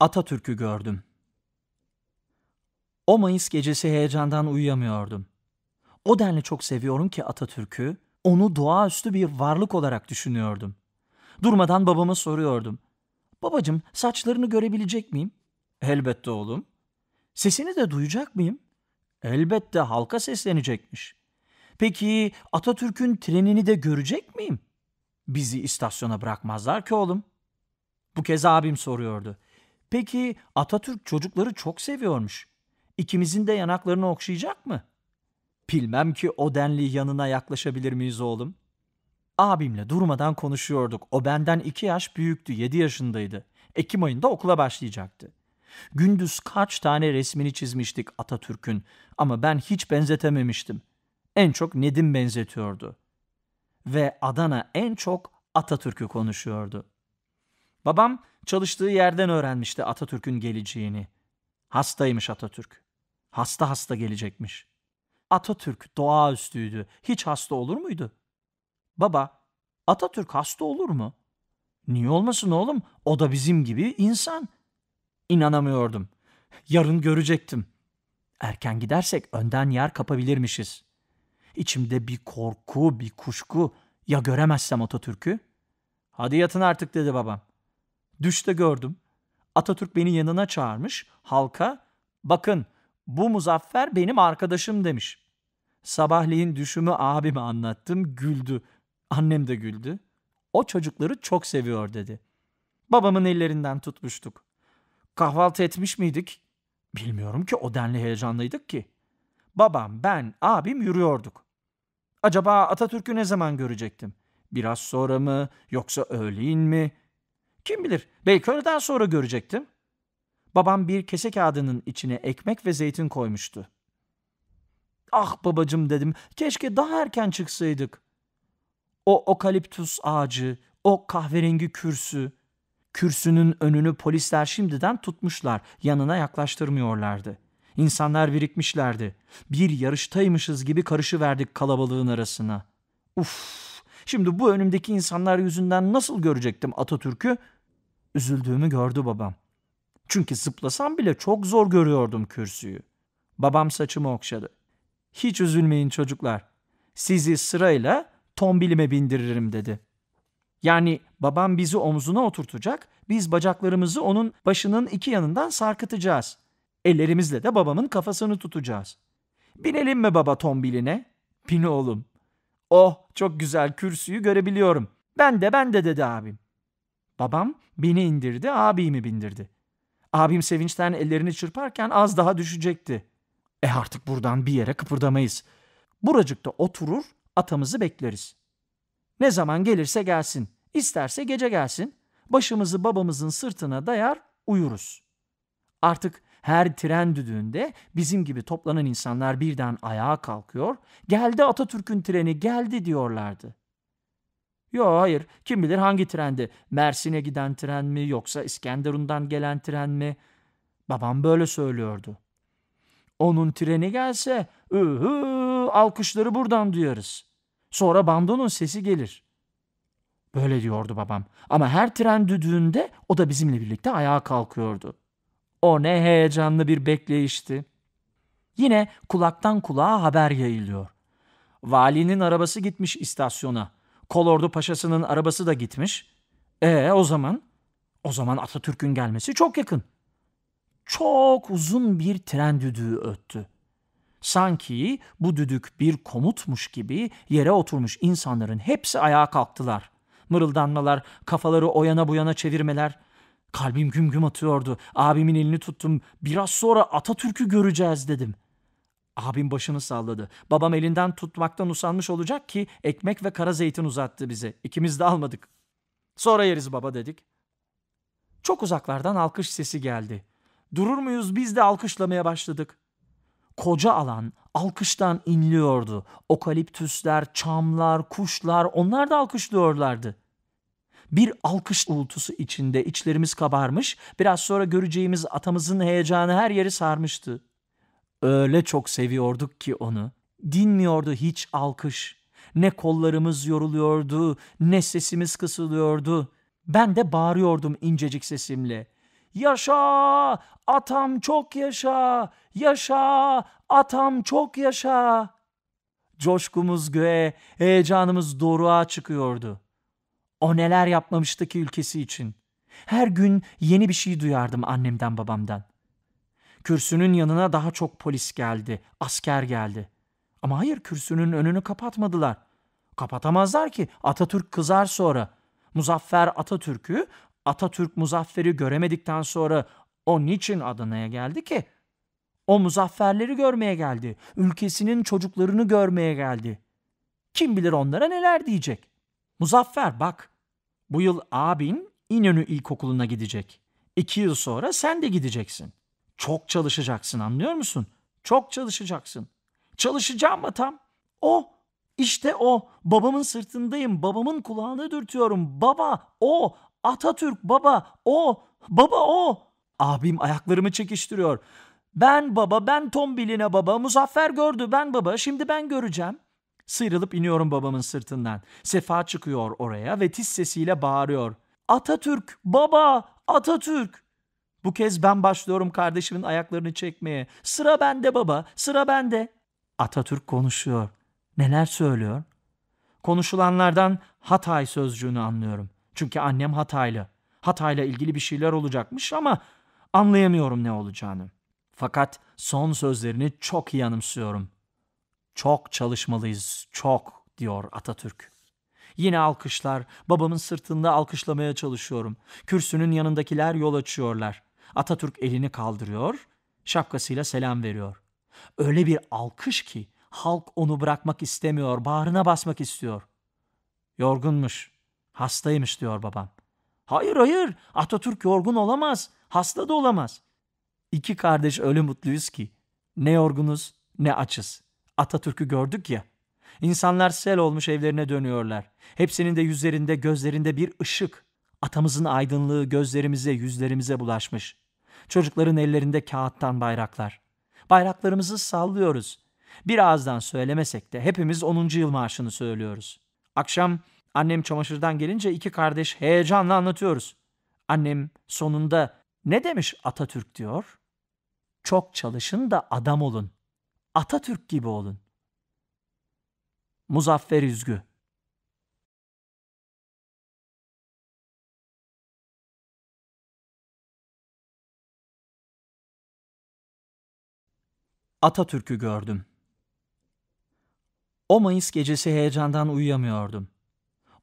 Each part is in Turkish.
Atatürk'ü gördüm. O Mayıs gecesi heyecandan uyuyamıyordum. O denli çok seviyorum ki Atatürk'ü, onu doğaüstü bir varlık olarak düşünüyordum. Durmadan babama soruyordum. Babacım saçlarını görebilecek miyim? Elbette oğlum. Sesini de duyacak mıyım? Elbette halka seslenecekmiş. Peki Atatürk'ün trenini de görecek miyim? Bizi istasyona bırakmazlar ki oğlum. Bu kez abim soruyordu. Peki Atatürk çocukları çok seviyormuş. İkimizin de yanaklarını okşayacak mı? Bilmem ki o denli yanına yaklaşabilir miyiz oğlum? Abimle durmadan konuşuyorduk. O benden iki yaş büyüktü, yedi yaşındaydı. Ekim ayında okula başlayacaktı. Gündüz kaç tane resmini çizmiştik Atatürk'ün ama ben hiç benzetememiştim. En çok Nedim benzetiyordu. Ve Adana en çok Atatürk'ü konuşuyordu. Babam Çalıştığı yerden öğrenmişti Atatürk'ün geleceğini. Hastaymış Atatürk. Hasta hasta gelecekmiş. Atatürk doğaüstüydü. Hiç hasta olur muydu? Baba, Atatürk hasta olur mu? Niye olmasın oğlum? O da bizim gibi insan. İnanamıyordum. Yarın görecektim. Erken gidersek önden yer kapabilirmişiz. İçimde bir korku, bir kuşku. Ya göremezsem Atatürk'ü? Hadi yatın artık dedi babam. Düşte gördüm. Atatürk beni yanına çağırmış. Halka bakın bu Muzaffer benim arkadaşım demiş. Sabahleyin düşümü abime anlattım. Güldü. Annem de güldü. O çocukları çok seviyor dedi. Babamın ellerinden tutmuştuk. Kahvaltı etmiş miydik? Bilmiyorum ki o denli heyecanlıydık ki. Babam, ben, abim yürüyorduk. Acaba Atatürk'ü ne zaman görecektim? Biraz sonra mı yoksa öğleyin mi? Kim bilir belki öğleden sonra görecektim. Babam bir kese kağıdının içine ekmek ve zeytin koymuştu. Ah babacım dedim keşke daha erken çıksaydık. O okaliptüs ağacı, o kahverengi kürsü. Kürsünün önünü polisler şimdiden tutmuşlar, yanına yaklaştırmıyorlardı. İnsanlar birikmişlerdi. Bir yarıştaymışız gibi karışıverdik kalabalığın arasına. Uf! Şimdi bu önümdeki insanlar yüzünden nasıl görecektim Atatürk'ü Üzüldüğümü gördü babam. Çünkü zıplasam bile çok zor görüyordum kürsüyü. Babam saçımı okşadı. Hiç üzülmeyin çocuklar. Sizi sırayla tombilime bindiririm dedi. Yani babam bizi omzuna oturtacak, biz bacaklarımızı onun başının iki yanından sarkıtacağız. Ellerimizle de babamın kafasını tutacağız. Binelim mi baba tombiline? Bin oğlum. Oh çok güzel kürsüyü görebiliyorum. Ben de ben de dedi abim. Babam beni indirdi, abimi bindirdi. Abim sevinçten ellerini çırparken az daha düşecekti. E artık buradan bir yere kıpırdamayız. Buracıkta oturur, atamızı bekleriz. Ne zaman gelirse gelsin, isterse gece gelsin, başımızı babamızın sırtına dayar, uyuruz. Artık her tren düdüğünde bizim gibi toplanan insanlar birden ayağa kalkıyor, geldi Atatürk'ün treni geldi diyorlardı. Yo hayır. Kim bilir hangi trendi? Mersin'e giden tren mi yoksa İskenderun'dan gelen tren mi? Babam böyle söylüyordu. Onun treni gelse ıhı alkışları buradan duyarız. Sonra bandonun sesi gelir. Böyle diyordu babam. Ama her tren düdüğünde o da bizimle birlikte ayağa kalkıyordu. O ne heyecanlı bir bekleyişti. Yine kulaktan kulağa haber yayılıyor. Valinin arabası gitmiş istasyona.'' Kolordu Paşası'nın arabası da gitmiş. E o zaman? O zaman Atatürk'ün gelmesi çok yakın. Çok uzun bir tren düdüğü öttü. Sanki bu düdük bir komutmuş gibi yere oturmuş insanların hepsi ayağa kalktılar. Mırıldanmalar, kafaları o yana bu yana çevirmeler. Kalbim güm güm atıyordu. Abimin elini tuttum. Biraz sonra Atatürk'ü göreceğiz dedim.'' Abim başını salladı. Babam elinden tutmaktan usanmış olacak ki ekmek ve kara zeytin uzattı bize. İkimiz de almadık. Sonra yeriz baba dedik. Çok uzaklardan alkış sesi geldi. Durur muyuz biz de alkışlamaya başladık. Koca alan alkıştan inliyordu. Okaliptüsler, çamlar, kuşlar onlar da alkışlıyorlardı. Bir alkış uğultusu içinde içlerimiz kabarmış, biraz sonra göreceğimiz atamızın heyecanı her yeri sarmıştı. Öyle çok seviyorduk ki onu. Dinmiyordu hiç alkış. Ne kollarımız yoruluyordu, ne sesimiz kısılıyordu. Ben de bağırıyordum incecik sesimle. Yaşa! Atam çok yaşa! Yaşa! Atam çok yaşa! Coşkumuz göğe, heyecanımız doruğa çıkıyordu. O neler yapmamıştı ki ülkesi için. Her gün yeni bir şey duyardım annemden babamdan. Kürsünün yanına daha çok polis geldi, asker geldi. Ama hayır kürsünün önünü kapatmadılar. Kapatamazlar ki Atatürk kızar sonra. Muzaffer Atatürk'ü, Atatürk Muzaffer'i göremedikten sonra o niçin Adana'ya geldi ki? O muzafferleri görmeye geldi. Ülkesinin çocuklarını görmeye geldi. Kim bilir onlara neler diyecek. Muzaffer bak. Bu yıl abin İnönü İlkokulu'na gidecek. İki yıl sonra sen de gideceksin. Çok çalışacaksın anlıyor musun? Çok çalışacaksın. Çalışacağım atam. O işte o. Babamın sırtındayım. Babamın kulağını dürtüyorum. Baba o. Atatürk baba o. Baba o. Abim ayaklarımı çekiştiriyor. Ben baba, ben tombiline baba, Muzaffer gördü ben baba, şimdi ben göreceğim. Sıyrılıp iniyorum babamın sırtından. Sefa çıkıyor oraya ve tiz sesiyle bağırıyor. Atatürk, baba, Atatürk. Bu kez ben başlıyorum kardeşimin ayaklarını çekmeye. Sıra bende baba, sıra bende. Atatürk konuşuyor. Neler söylüyor? Konuşulanlardan Hatay sözcüğünü anlıyorum. Çünkü annem Hataylı. Hatay'la ilgili bir şeyler olacakmış ama anlayamıyorum ne olacağını. Fakat son sözlerini çok iyi anımsıyorum. Çok çalışmalıyız, çok diyor Atatürk. Yine alkışlar, babamın sırtında alkışlamaya çalışıyorum. Kürsünün yanındakiler yol açıyorlar. Atatürk elini kaldırıyor, şapkasıyla selam veriyor. Öyle bir alkış ki halk onu bırakmak istemiyor, bağrına basmak istiyor. Yorgunmuş, hastaymış diyor babam. Hayır hayır, Atatürk yorgun olamaz, hasta da olamaz. İki kardeş öyle mutluyuz ki ne yorgunuz ne açız. Atatürk'ü gördük ya. İnsanlar sel olmuş evlerine dönüyorlar. Hepsinin de yüzlerinde, gözlerinde bir ışık. Atamızın aydınlığı gözlerimize, yüzlerimize bulaşmış. Çocukların ellerinde kağıttan bayraklar. Bayraklarımızı sallıyoruz. Bir ağızdan söylemesek de hepimiz 10. yıl maaşını söylüyoruz. Akşam annem çamaşırdan gelince iki kardeş heyecanla anlatıyoruz. Annem sonunda ne demiş Atatürk diyor? Çok çalışın da adam olun. Atatürk gibi olun. Muzaffer Üzgü Atatürk'ü gördüm. O Mayıs gecesi heyecandan uyuyamıyordum.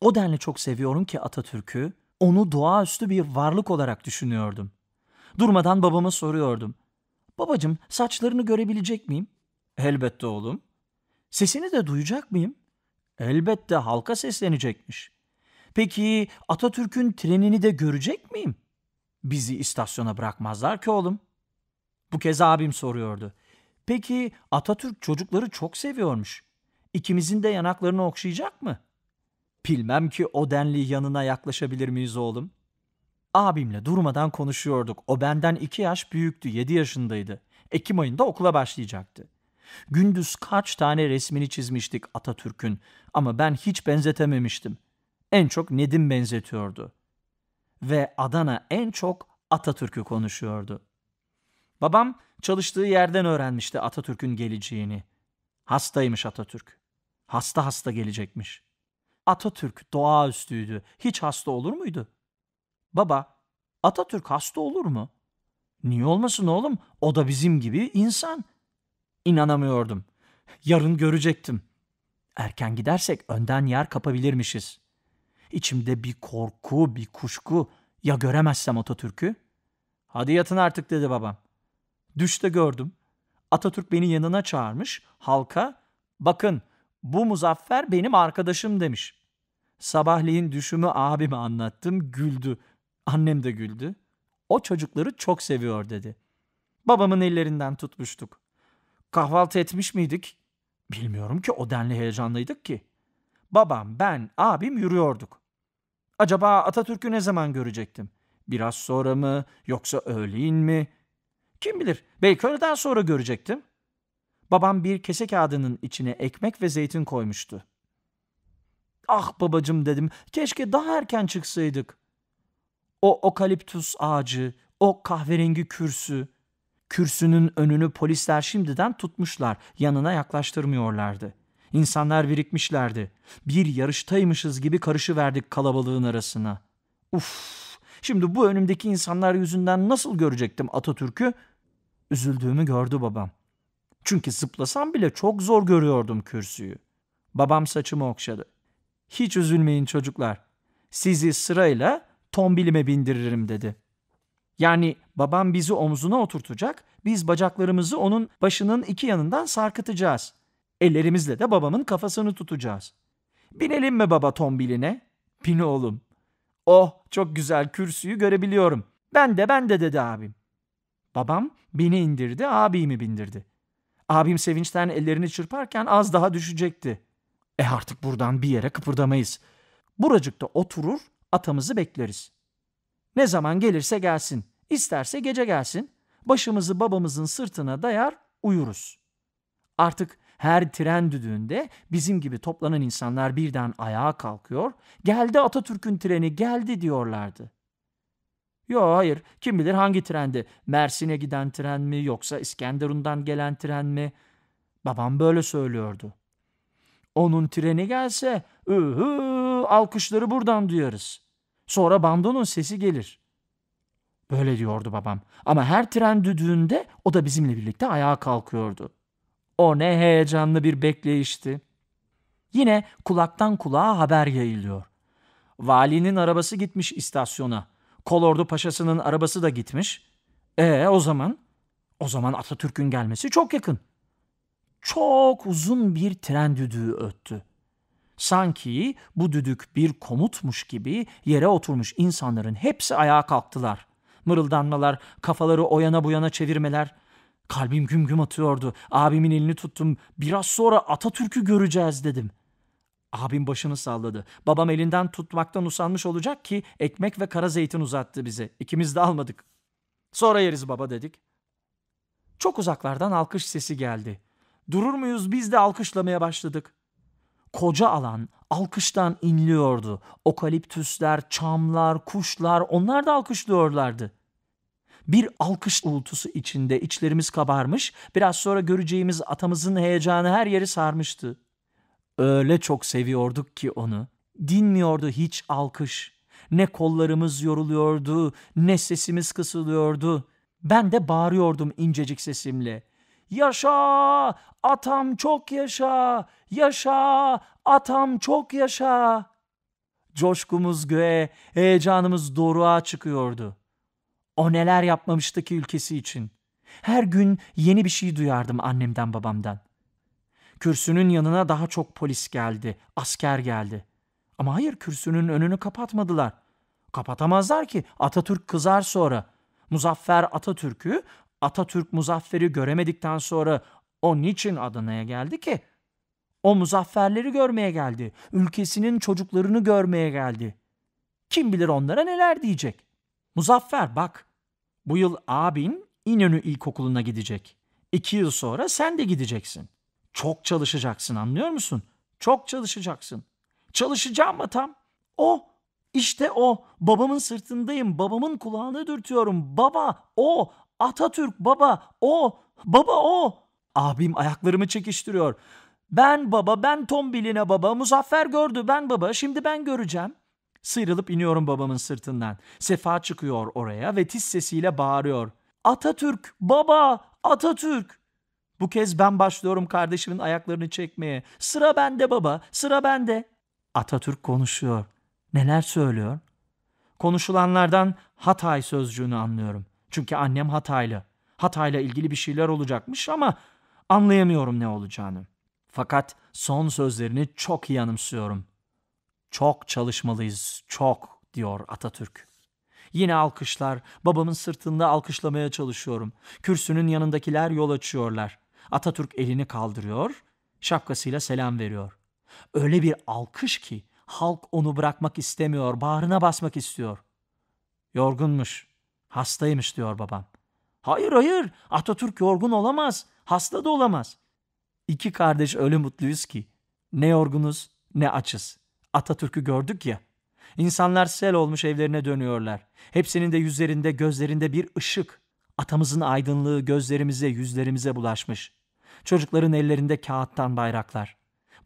O denli çok seviyorum ki Atatürk'ü, onu doğaüstü bir varlık olarak düşünüyordum. Durmadan babama soruyordum. Babacım saçlarını görebilecek miyim? Elbette oğlum. Sesini de duyacak mıyım? Elbette halka seslenecekmiş. Peki Atatürk'ün trenini de görecek miyim? Bizi istasyona bırakmazlar ki oğlum. Bu kez abim soruyordu. Peki Atatürk çocukları çok seviyormuş. İkimizin de yanaklarını okşayacak mı? Bilmem ki o denli yanına yaklaşabilir miyiz oğlum? Abimle durmadan konuşuyorduk. O benden iki yaş büyüktü, yedi yaşındaydı. Ekim ayında okula başlayacaktı. Gündüz kaç tane resmini çizmiştik Atatürk'ün ama ben hiç benzetememiştim. En çok Nedim benzetiyordu. Ve Adana en çok Atatürk'ü konuşuyordu. Babam çalıştığı yerden öğrenmişti Atatürk'ün geleceğini. Hastaymış Atatürk. Hasta hasta gelecekmiş. Atatürk doğaüstüydü. Hiç hasta olur muydu? Baba, Atatürk hasta olur mu? Niye olmasın oğlum? O da bizim gibi insan. İnanamıyordum. Yarın görecektim. Erken gidersek önden yer kapabilirmişiz. İçimde bir korku, bir kuşku. Ya göremezsem Atatürk'ü? Hadi yatın artık dedi babam. Düşte gördüm. Atatürk beni yanına çağırmış. Halka bakın bu Muzaffer benim arkadaşım demiş. Sabahleyin düşümü abime anlattım. Güldü. Annem de güldü. O çocukları çok seviyor dedi. Babamın ellerinden tutmuştuk. Kahvaltı etmiş miydik? Bilmiyorum ki o denli heyecanlıydık ki. Babam, ben, abim yürüyorduk. Acaba Atatürk'ü ne zaman görecektim? Biraz sonra mı yoksa öğleyin mi?'' Kim bilir belki öğleden sonra görecektim. Babam bir kese kağıdının içine ekmek ve zeytin koymuştu. Ah babacım dedim keşke daha erken çıksaydık. O okaliptüs ağacı, o kahverengi kürsü. Kürsünün önünü polisler şimdiden tutmuşlar, yanına yaklaştırmıyorlardı. İnsanlar birikmişlerdi. Bir yarıştaymışız gibi karışıverdik kalabalığın arasına. Uf! Şimdi bu önümdeki insanlar yüzünden nasıl görecektim Atatürk'ü? Üzüldüğümü gördü babam. Çünkü zıplasam bile çok zor görüyordum kürsüyü. Babam saçımı okşadı. Hiç üzülmeyin çocuklar. Sizi sırayla tombilime bindiririm dedi. Yani babam bizi omzuna oturtacak, biz bacaklarımızı onun başının iki yanından sarkıtacağız. Ellerimizle de babamın kafasını tutacağız. Binelim mi baba tombiline? Bin oğlum. Oh çok güzel kürsüyü görebiliyorum. Ben de ben de dedi abim. Babam beni indirdi, abimi bindirdi. Abim sevinçten ellerini çırparken az daha düşecekti. E artık buradan bir yere kıpırdamayız. Buracıkta oturur, atamızı bekleriz. Ne zaman gelirse gelsin, isterse gece gelsin, başımızı babamızın sırtına dayar, uyuruz. Artık her tren düdüğünde bizim gibi toplanan insanlar birden ayağa kalkıyor, geldi Atatürk'ün treni geldi diyorlardı. Yo hayır kim bilir hangi trendi Mersin'e giden tren mi yoksa İskenderun'dan gelen tren mi? Babam böyle söylüyordu. Onun treni gelse ıhı alkışları buradan duyarız. Sonra bandonun sesi gelir. Böyle diyordu babam ama her tren düdüğünde o da bizimle birlikte ayağa kalkıyordu. O ne heyecanlı bir bekleyişti. Yine kulaktan kulağa haber yayılıyor. Valinin arabası gitmiş istasyona. Kolordu Paşası'nın arabası da gitmiş. E o zaman? O zaman Atatürk'ün gelmesi çok yakın. Çok uzun bir tren düdüğü öttü. Sanki bu düdük bir komutmuş gibi yere oturmuş insanların hepsi ayağa kalktılar. Mırıldanmalar, kafaları o yana bu yana çevirmeler. Kalbim güm güm atıyordu. Abimin elini tuttum. Biraz sonra Atatürk'ü göreceğiz dedim.'' Abim başını salladı. Babam elinden tutmaktan usanmış olacak ki ekmek ve kara zeytin uzattı bize. İkimiz de almadık. Sonra yeriz baba dedik. Çok uzaklardan alkış sesi geldi. Durur muyuz biz de alkışlamaya başladık. Koca alan alkıştan inliyordu. Okaliptüsler, çamlar, kuşlar onlar da alkışlıyorlardı. Bir alkış uğultusu içinde içlerimiz kabarmış, biraz sonra göreceğimiz atamızın heyecanı her yeri sarmıştı.'' Öyle çok seviyorduk ki onu. Dinmiyordu hiç alkış. Ne kollarımız yoruluyordu, ne sesimiz kısılıyordu. Ben de bağırıyordum incecik sesimle. Yaşa! Atam çok yaşa! Yaşa! Atam çok yaşa! Coşkumuz göğe, heyecanımız doruğa çıkıyordu. O neler yapmamıştı ki ülkesi için. Her gün yeni bir şey duyardım annemden babamdan. Kürsünün yanına daha çok polis geldi, asker geldi. Ama hayır kürsünün önünü kapatmadılar. Kapatamazlar ki Atatürk kızar sonra. Muzaffer Atatürk'ü, Atatürk Muzaffer'i göremedikten sonra o niçin Adana'ya geldi ki? O muzafferleri görmeye geldi. Ülkesinin çocuklarını görmeye geldi. Kim bilir onlara neler diyecek. Muzaffer bak. Bu yıl abin İnönü İlkokulu'na gidecek. İki yıl sonra sen de gideceksin. Çok çalışacaksın anlıyor musun? Çok çalışacaksın. Çalışacağım atam. O işte o babamın sırtındayım babamın kulağını dürtüyorum baba o Atatürk baba o baba o abim ayaklarımı çekiştiriyor. Ben baba ben tombiline baba muzaffer gördü ben baba şimdi ben göreceğim. Sıyrılıp iniyorum babamın sırtından. Sefa çıkıyor oraya ve tiz sesiyle bağırıyor. Atatürk baba Atatürk. Bu kez ben başlıyorum kardeşimin ayaklarını çekmeye. Sıra bende baba, sıra bende. Atatürk konuşuyor. Neler söylüyor? Konuşulanlardan Hatay sözcüğünü anlıyorum. Çünkü annem Hataylı. Hatay'la ilgili bir şeyler olacakmış ama anlayamıyorum ne olacağını. Fakat son sözlerini çok iyi anımsıyorum. Çok çalışmalıyız, çok diyor Atatürk. Yine alkışlar, babamın sırtında alkışlamaya çalışıyorum. Kürsünün yanındakiler yol açıyorlar. Atatürk elini kaldırıyor, şapkasıyla selam veriyor. Öyle bir alkış ki halk onu bırakmak istemiyor, bağrına basmak istiyor. Yorgunmuş, hastaymış diyor babam. Hayır hayır, Atatürk yorgun olamaz, hasta da olamaz. İki kardeş öyle mutluyuz ki ne yorgunuz ne açız. Atatürk'ü gördük ya. İnsanlar sel olmuş evlerine dönüyorlar. Hepsinin de yüzlerinde, gözlerinde bir ışık, Atamızın aydınlığı gözlerimize, yüzlerimize bulaşmış. Çocukların ellerinde kağıttan bayraklar.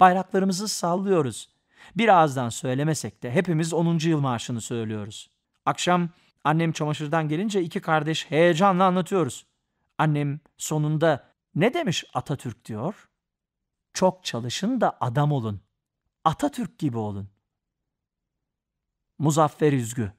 Bayraklarımızı sallıyoruz. Bir ağızdan söylemesek de hepimiz 10. yıl maaşını söylüyoruz. Akşam annem çamaşırdan gelince iki kardeş heyecanla anlatıyoruz. Annem sonunda ne demiş Atatürk diyor? Çok çalışın da adam olun. Atatürk gibi olun. Muzaffer Üzgü